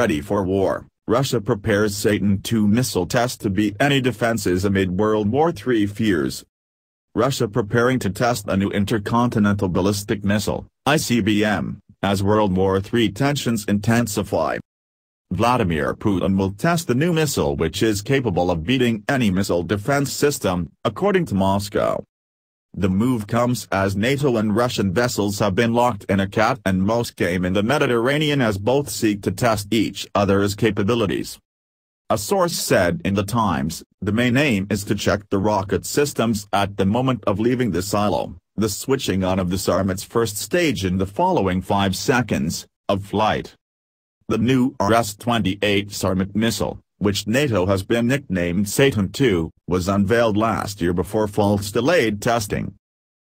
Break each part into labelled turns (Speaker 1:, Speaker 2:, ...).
Speaker 1: ready for war, Russia prepares Satan II missile test to beat any defenses amid World War III fears. Russia preparing to test a new intercontinental ballistic missile, ICBM, as World War III tensions intensify. Vladimir Putin will test the new missile which is capable of beating any missile defense system, according to Moscow. The move comes as NATO and Russian vessels have been locked in a cat and mouse game in the Mediterranean as both seek to test each other's capabilities. A source said in The Times, the main aim is to check the rocket systems at the moment of leaving the silo, the switching on of the Sarmat's first stage in the following five seconds, of flight. The new RS-28 Sarmat missile, which NATO has been nicknamed Satan II, was unveiled last year before false delayed testing.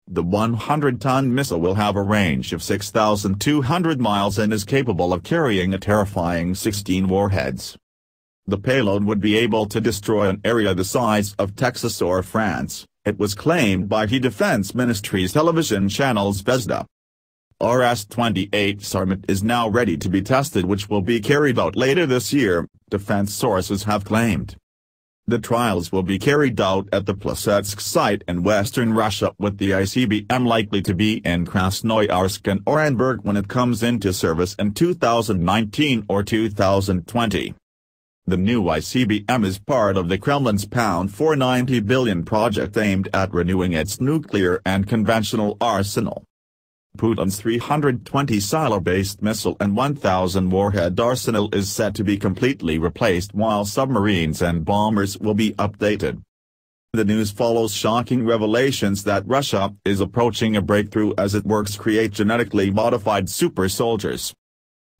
Speaker 1: The 100-ton missile will have a range of 6,200 miles and is capable of carrying a terrifying 16 warheads. The payload would be able to destroy an area the size of Texas or France, it was claimed by the Defense Ministry's television channels Zvezda. RS-28 Sarmat is now ready to be tested which will be carried out later this year, defense sources have claimed. The trials will be carried out at the Plesetsk site in western Russia with the ICBM likely to be in Krasnoyarsk and Orenburg when it comes into service in 2019 or 2020. The new ICBM is part of the Kremlin's pound 490 billion project aimed at renewing its nuclear and conventional arsenal. Putin's 320 silo-based missile and 1,000 warhead arsenal is set to be completely replaced while submarines and bombers will be updated. The news follows shocking revelations that Russia is approaching a breakthrough as it works create genetically modified super soldiers.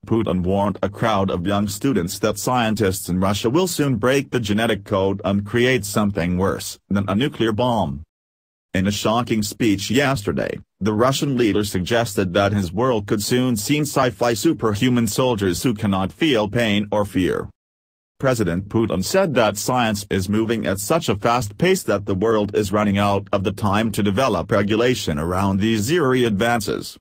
Speaker 1: Putin warned a crowd of young students that scientists in Russia will soon break the genetic code and create something worse than a nuclear bomb. In a shocking speech yesterday, the Russian leader suggested that his world could soon see sci-fi superhuman soldiers who cannot feel pain or fear. President Putin said that science is moving at such a fast pace that the world is running out of the time to develop regulation around these eerie advances.